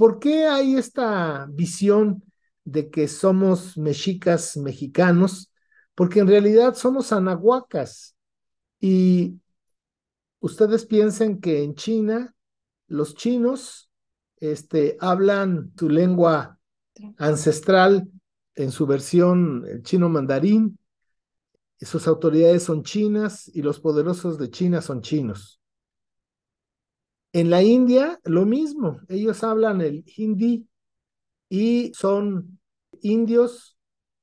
¿Por qué hay esta visión de que somos mexicas mexicanos? Porque en realidad somos anahuacas. Y ustedes piensen que en China los chinos este, hablan su lengua ancestral en su versión chino mandarín. Sus autoridades son chinas y los poderosos de China son chinos. En la India, lo mismo, ellos hablan el hindi y son indios,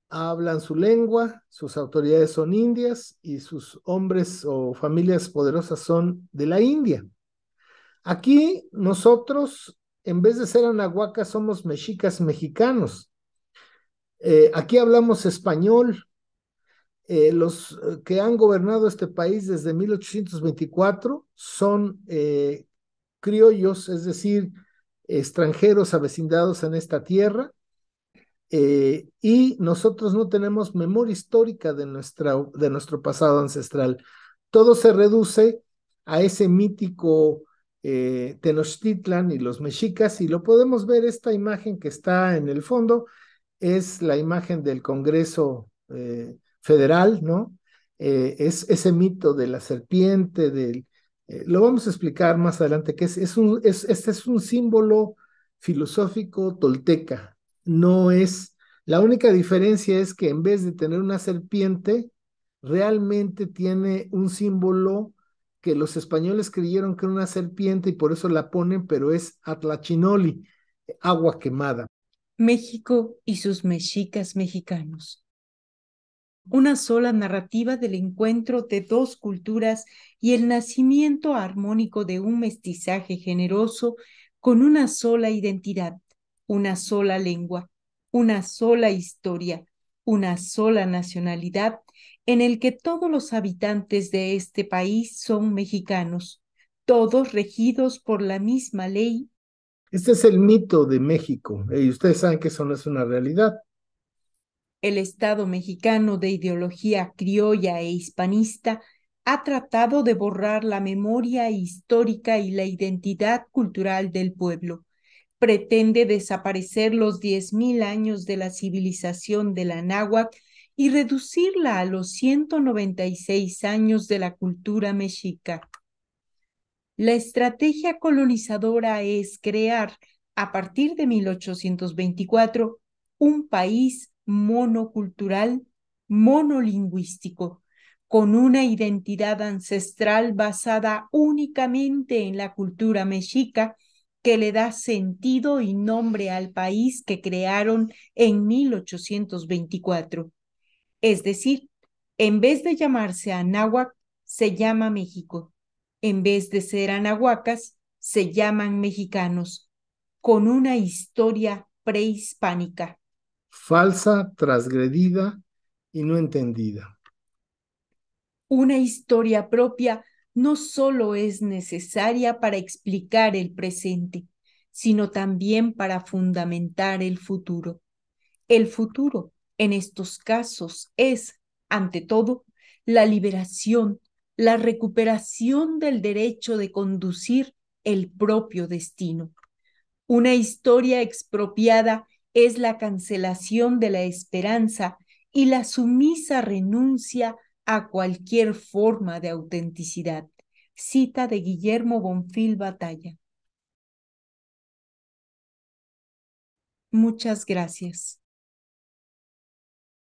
hablan su lengua, sus autoridades son indias y sus hombres o familias poderosas son de la India. Aquí nosotros, en vez de ser anahuacas, somos mexicas mexicanos. Eh, aquí hablamos español. Eh, los eh, que han gobernado este país desde 1824 son criollos, es decir, extranjeros avecindados en esta tierra, eh, y nosotros no tenemos memoria histórica de, nuestra, de nuestro pasado ancestral. Todo se reduce a ese mítico eh, Tenochtitlan y los mexicas, y lo podemos ver, esta imagen que está en el fondo es la imagen del Congreso eh, Federal, ¿no? es ese mito de la serpiente, del, eh, lo vamos a explicar más adelante, que es, es, este es un símbolo filosófico tolteca. No es, la única diferencia es que en vez de tener una serpiente, realmente tiene un símbolo que los españoles creyeron que era una serpiente y por eso la ponen, pero es atlachinoli, eh, agua quemada. México y sus mexicas mexicanos una sola narrativa del encuentro de dos culturas y el nacimiento armónico de un mestizaje generoso con una sola identidad, una sola lengua, una sola historia, una sola nacionalidad, en el que todos los habitantes de este país son mexicanos, todos regidos por la misma ley. Este es el mito de México eh, y ustedes saben que eso no es una realidad. El Estado mexicano de ideología criolla e hispanista ha tratado de borrar la memoria histórica y la identidad cultural del pueblo. Pretende desaparecer los 10.000 años de la civilización de la náhuatl y reducirla a los 196 años de la cultura mexica. La estrategia colonizadora es crear, a partir de 1824, un país monocultural, monolingüístico, con una identidad ancestral basada únicamente en la cultura mexica que le da sentido y nombre al país que crearon en 1824. Es decir, en vez de llamarse Anáhuac, se llama México. En vez de ser anahuacas, se llaman mexicanos, con una historia prehispánica falsa, transgredida y no entendida. Una historia propia no solo es necesaria para explicar el presente, sino también para fundamentar el futuro. El futuro, en estos casos, es, ante todo, la liberación, la recuperación del derecho de conducir el propio destino. Una historia expropiada es la cancelación de la esperanza y la sumisa renuncia a cualquier forma de autenticidad. Cita de Guillermo Bonfil Batalla. Muchas gracias.